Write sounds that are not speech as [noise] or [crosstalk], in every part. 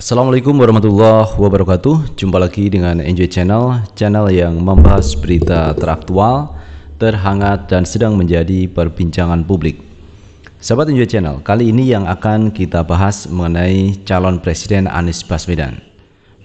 Assalamualaikum warahmatullahi wabarakatuh. Jumpa lagi dengan Enjoy Channel, channel yang membahas berita teraktual, terhangat dan sedang menjadi perbincangan publik. Sahabat Enjoy Channel, kali ini yang akan kita bahas mengenai calon presiden Anies Baswedan.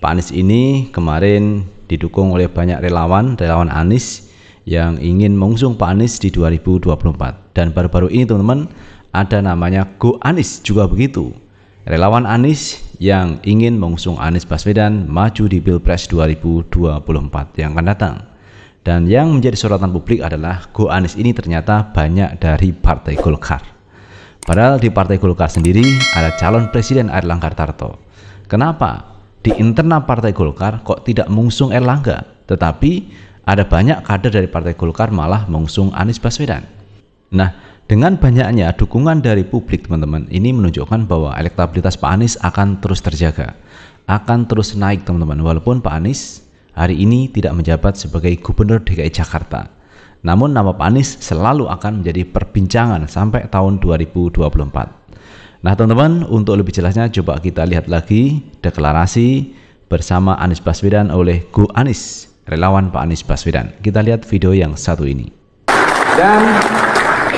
Pak Anies ini kemarin didukung oleh banyak relawan, relawan Anies yang ingin mengusung Pak Anies di 2024. Dan baru-baru ini teman-teman ada namanya Go Anies juga begitu Relawan Anies yang ingin mengusung Anies Baswedan maju di Pilpres 2024 yang akan datang. Dan yang menjadi sorotan publik adalah Go Anies ini ternyata banyak dari Partai Golkar. Padahal di Partai Golkar sendiri ada calon Presiden Erlangga Tarto. Kenapa? Di internal Partai Golkar kok tidak mengusung Erlangga, tetapi ada banyak kader dari Partai Golkar malah mengusung Anies Baswedan. Nah, dengan banyaknya dukungan dari publik, teman-teman, ini menunjukkan bahwa elektabilitas Pak Anies akan terus terjaga, akan terus naik, teman-teman. Walaupun Pak Anies hari ini tidak menjabat sebagai Gubernur DKI Jakarta. Namun nama Pak Anies selalu akan menjadi perbincangan sampai tahun 2024. Nah, teman-teman, untuk lebih jelasnya coba kita lihat lagi deklarasi bersama Anies Baswedan oleh Gu Anies, relawan Pak Anies Baswedan. Kita lihat video yang satu ini. Dan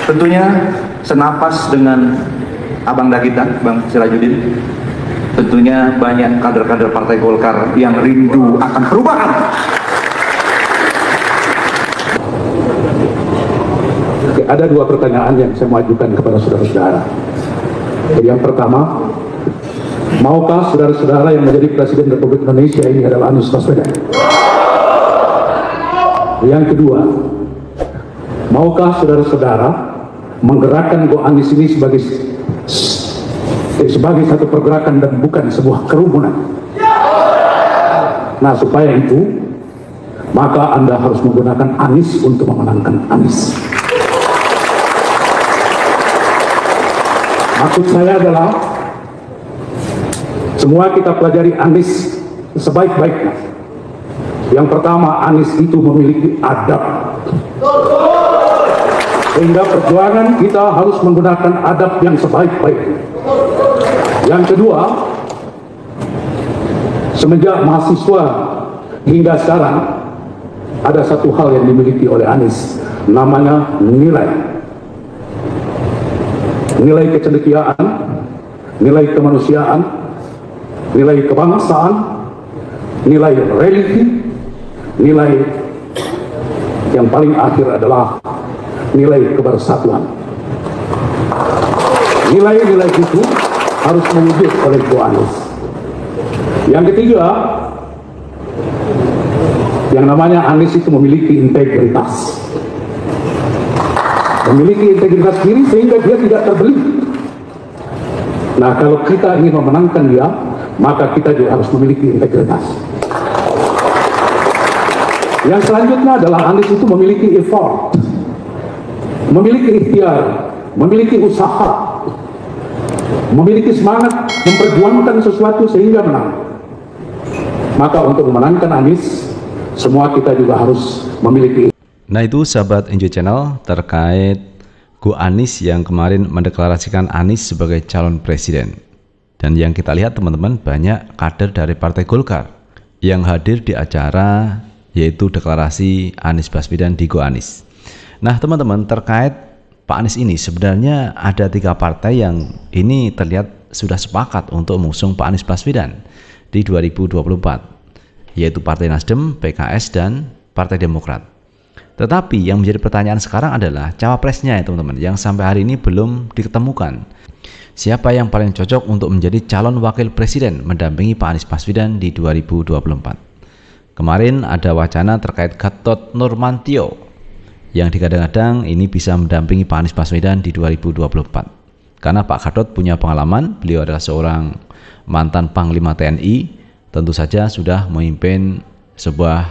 Tentunya senapas dengan Abang Dagita, Bang Sirajudin. Tentunya banyak kader-kader Partai Golkar yang rindu akan perubahan. ada dua pertanyaan yang saya majukan kepada saudara-saudara. Yang pertama, maukah saudara-saudara yang menjadi Presiden Republik Indonesia ini adalah Anies Baswedan? Yang kedua, maukah saudara-saudara menggerakkan Go Anies ini sebagai eh, sebagai satu pergerakan dan bukan sebuah kerumunan. Nah supaya itu maka Anda harus menggunakan Anis untuk memenangkan Anis. Maksud saya adalah semua kita pelajari Anis sebaik-baiknya. Yang pertama, Anis itu memiliki adab sehingga perjuangan kita harus menggunakan adab yang sebaik baik Yang kedua, semenjak mahasiswa hingga sekarang ada satu hal yang dimiliki oleh Anies namanya nilai nilai kecendekiaan nilai kemanusiaan nilai kebangsaan nilai religi nilai yang paling akhir adalah nilai kebersatuan. Nilai-nilai itu harus diwujud oleh Bu Anies. Yang ketiga, yang namanya Anies itu memiliki integritas. Memiliki integritas diri sehingga dia tidak terbeli. Nah, kalau kita ingin memenangkan dia, maka kita juga harus memiliki integritas. Yang selanjutnya adalah Anies itu memiliki effort memiliki ikhtiar, memiliki usaha, memiliki semangat memperjuangkan sesuatu sehingga menang. Maka untuk memenangkan Anies, semua kita juga harus memiliki. Nah itu sahabat Enjoy Channel terkait Gu Anies yang kemarin mendeklarasikan Anies sebagai calon presiden. Dan yang kita lihat teman-teman banyak kader dari Partai Golkar yang hadir di acara yaitu deklarasi Anies Baswedan di Go Anies. Nah, teman-teman, terkait Pak Anies ini sebenarnya ada tiga partai yang ini terlihat sudah sepakat untuk mengusung Pak Anies Baswedan di 2024, yaitu Partai Nasdem, PKS, dan Partai Demokrat. Tetapi yang menjadi pertanyaan sekarang adalah cawapresnya ya teman-teman yang sampai hari ini belum diketemukan. Siapa yang paling cocok untuk menjadi calon wakil presiden mendampingi Pak Anies Baswedan di 2024? Kemarin ada wacana terkait Gatot Nurmantio yang dikadang-kadang ini bisa mendampingi Pak Anies Baswedan di 2024. Karena Pak Gatot punya pengalaman, beliau adalah seorang mantan Panglima TNI, tentu saja sudah memimpin sebuah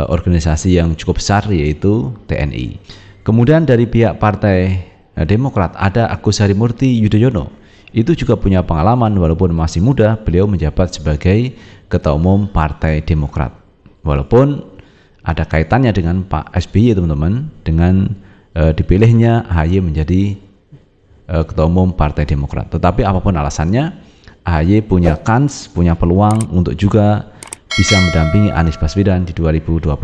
uh, organisasi yang cukup besar yaitu TNI. Kemudian dari pihak Partai eh, Demokrat ada Agus Harimurti Yudhoyono. Itu juga punya pengalaman walaupun masih muda, beliau menjabat sebagai Ketua Umum Partai Demokrat. Walaupun ada kaitannya dengan Pak SBY teman-teman dengan e, dipilihnya AHY menjadi e, ketua umum Partai Demokrat. Tetapi apapun alasannya, AHY punya kans, punya peluang untuk juga bisa mendampingi Anies Baswedan di 2024.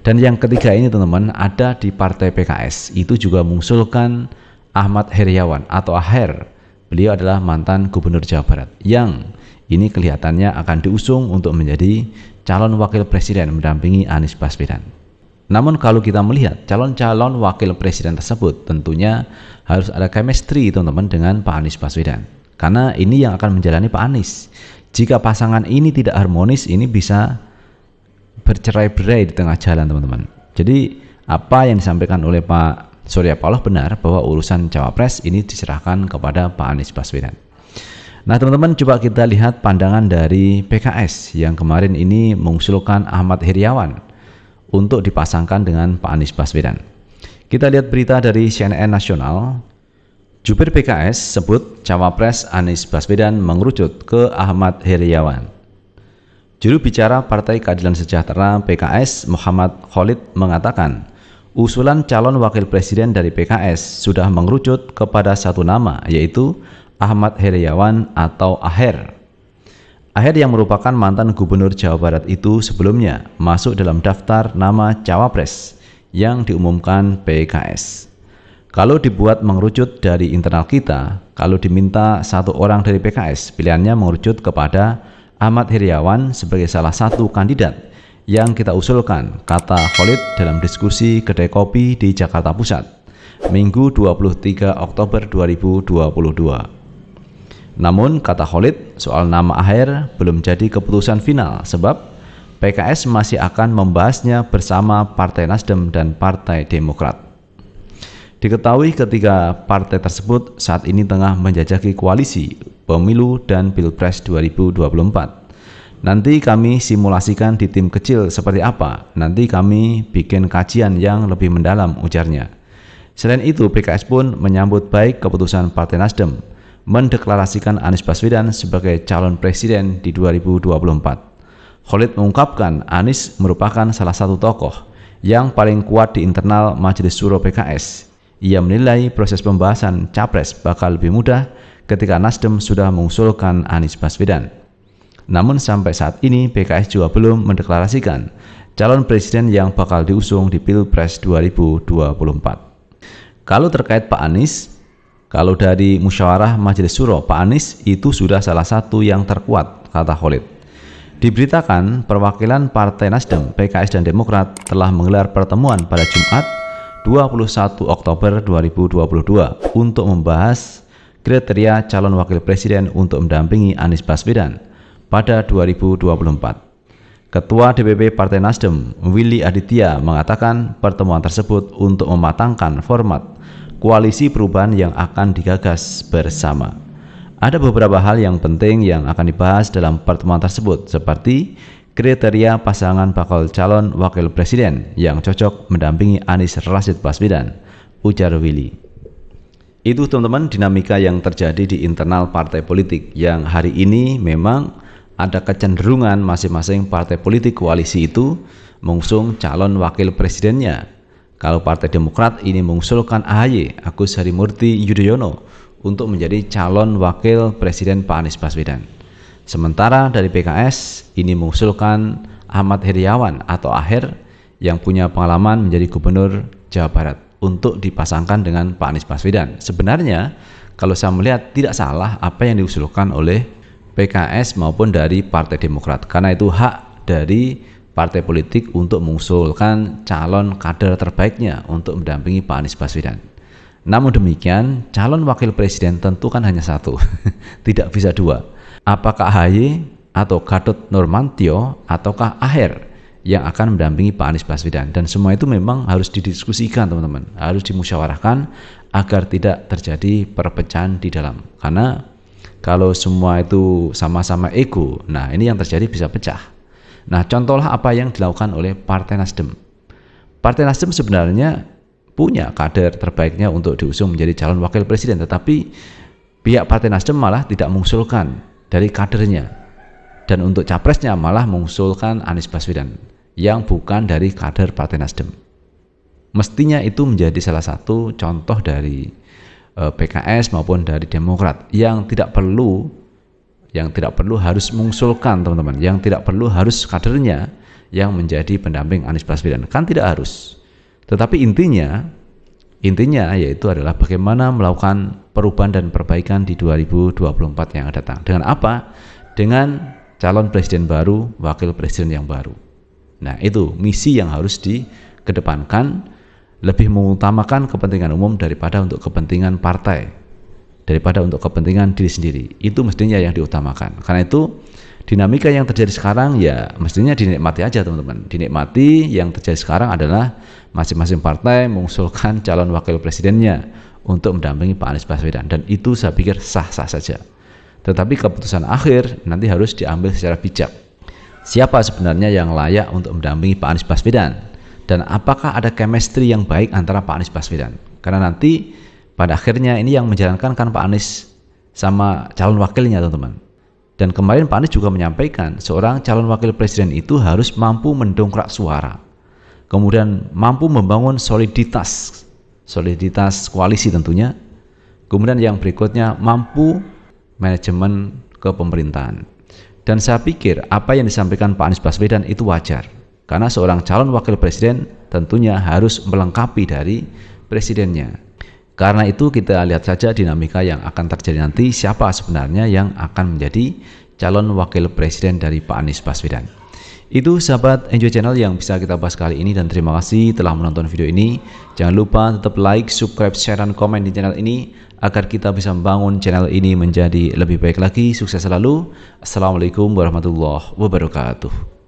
Dan yang ketiga ini teman-teman ada di Partai PKS. Itu juga mengusulkan Ahmad Heriawan atau Aher. Beliau adalah mantan Gubernur Jawa Barat yang ini kelihatannya akan diusung untuk menjadi calon wakil presiden mendampingi Anies Baswedan. Namun kalau kita melihat calon-calon wakil presiden tersebut tentunya harus ada chemistry teman-teman dengan Pak Anies Baswedan. Karena ini yang akan menjalani Pak Anies. Jika pasangan ini tidak harmonis ini bisa bercerai-berai di tengah jalan teman-teman. Jadi apa yang disampaikan oleh Pak Surya Paloh benar bahwa urusan cawapres ini diserahkan kepada Pak Anies Baswedan. Nah teman-teman coba kita lihat pandangan dari PKS yang kemarin ini mengusulkan Ahmad Heriawan untuk dipasangkan dengan Pak Anies Baswedan. Kita lihat berita dari CNN Nasional. Jubir PKS sebut cawapres Anies Baswedan mengerucut ke Ahmad Heriawan. Juru bicara Partai Keadilan Sejahtera PKS Muhammad Khalid mengatakan, usulan calon wakil presiden dari PKS sudah mengerucut kepada satu nama, yaitu Ahmad Heriawan atau Aher. Aher yang merupakan mantan gubernur Jawa Barat itu sebelumnya masuk dalam daftar nama cawapres yang diumumkan PKS. Kalau dibuat mengerucut dari internal kita, kalau diminta satu orang dari PKS, pilihannya mengerucut kepada Ahmad Heriawan sebagai salah satu kandidat yang kita usulkan, kata Khalid dalam diskusi kedai kopi di Jakarta Pusat, Minggu 23 Oktober 2022. Namun, kata Khalid, soal nama akhir belum jadi keputusan final sebab PKS masih akan membahasnya bersama Partai Nasdem dan Partai Demokrat. Diketahui ketiga partai tersebut saat ini tengah menjajaki koalisi pemilu dan Pilpres 2024. Nanti kami simulasikan di tim kecil seperti apa. Nanti kami bikin kajian yang lebih mendalam ujarnya. Selain itu, PKS pun menyambut baik keputusan Partai Nasdem mendeklarasikan Anies Baswedan sebagai calon presiden di 2024. Khalid mengungkapkan Anies merupakan salah satu tokoh yang paling kuat di internal Majelis Suro PKS. Ia menilai proses pembahasan capres bakal lebih mudah ketika Nasdem sudah mengusulkan Anies Baswedan. Namun sampai saat ini PKS juga belum mendeklarasikan calon presiden yang bakal diusung di Pilpres 2024. Kalau terkait Pak Anies, kalau dari musyawarah Majelis Suro, Pak Anies itu sudah salah satu yang terkuat, kata Khalid. Diberitakan, perwakilan Partai Nasdem, PKS, dan Demokrat telah menggelar pertemuan pada Jumat 21 Oktober 2022 untuk membahas kriteria calon wakil presiden untuk mendampingi Anies Baswedan pada 2024. Ketua DPP Partai Nasdem, Willy Aditya, mengatakan pertemuan tersebut untuk mematangkan format koalisi perubahan yang akan digagas bersama. Ada beberapa hal yang penting yang akan dibahas dalam pertemuan tersebut, seperti kriteria pasangan bakal calon wakil presiden yang cocok mendampingi Anies Rashid Baswedan, ujar Willy. Itu teman-teman dinamika yang terjadi di internal partai politik yang hari ini memang ada kecenderungan masing-masing partai politik koalisi itu mengusung calon wakil presidennya kalau Partai Demokrat ini mengusulkan AHY Agus Harimurti Yudhoyono untuk menjadi calon wakil presiden Pak Anies Baswedan. Sementara dari PKS ini mengusulkan Ahmad Heriawan atau Aher yang punya pengalaman menjadi gubernur Jawa Barat untuk dipasangkan dengan Pak Anies Baswedan. Sebenarnya kalau saya melihat tidak salah apa yang diusulkan oleh PKS maupun dari Partai Demokrat karena itu hak dari partai politik untuk mengusulkan calon kader terbaiknya untuk mendampingi Pak Anies Baswedan. Namun demikian, calon wakil presiden tentu kan hanya satu, [laughs] tidak bisa dua. Apakah AHY atau Gatot Normantio ataukah Aher yang akan mendampingi Pak Anies Baswedan dan semua itu memang harus didiskusikan teman-teman harus dimusyawarahkan agar tidak terjadi perpecahan di dalam karena kalau semua itu sama-sama ego nah ini yang terjadi bisa pecah Nah, contohlah apa yang dilakukan oleh Partai Nasdem. Partai Nasdem sebenarnya punya kader terbaiknya untuk diusung menjadi calon wakil presiden, tetapi pihak Partai Nasdem malah tidak mengusulkan dari kadernya. Dan untuk capresnya malah mengusulkan Anies Baswedan yang bukan dari kader Partai Nasdem. Mestinya itu menjadi salah satu contoh dari eh, PKS maupun dari Demokrat yang tidak perlu yang tidak perlu harus mengusulkan teman-teman, yang tidak perlu harus kadernya yang menjadi pendamping Anies Baswedan. Kan tidak harus. Tetapi intinya intinya yaitu adalah bagaimana melakukan perubahan dan perbaikan di 2024 yang akan datang. Dengan apa? Dengan calon presiden baru, wakil presiden yang baru. Nah, itu misi yang harus dikedepankan lebih mengutamakan kepentingan umum daripada untuk kepentingan partai daripada untuk kepentingan diri sendiri. Itu mestinya yang diutamakan. Karena itu dinamika yang terjadi sekarang ya mestinya dinikmati aja teman-teman. Dinikmati yang terjadi sekarang adalah masing-masing partai mengusulkan [laughs] calon wakil presidennya untuk mendampingi Pak Anies Baswedan dan itu saya pikir sah-sah saja. Tetapi keputusan akhir nanti harus diambil secara bijak. Siapa sebenarnya yang layak untuk mendampingi Pak Anies Baswedan dan apakah ada chemistry yang baik antara Pak Anies Baswedan? Karena nanti pada akhirnya ini yang menjalankan kan Pak Anies sama calon wakilnya teman-teman. Dan kemarin Pak Anies juga menyampaikan seorang calon wakil presiden itu harus mampu mendongkrak suara. Kemudian mampu membangun soliditas, soliditas koalisi tentunya. Kemudian yang berikutnya mampu manajemen ke pemerintahan Dan saya pikir apa yang disampaikan Pak Anies Baswedan itu wajar. Karena seorang calon wakil presiden tentunya harus melengkapi dari presidennya. Karena itu kita lihat saja dinamika yang akan terjadi nanti siapa sebenarnya yang akan menjadi calon wakil presiden dari Pak Anies Baswedan. Itu sahabat Enjoy Channel yang bisa kita bahas kali ini dan terima kasih telah menonton video ini. Jangan lupa tetap like, subscribe, share, dan komen di channel ini agar kita bisa membangun channel ini menjadi lebih baik lagi. Sukses selalu. Assalamualaikum warahmatullahi wabarakatuh.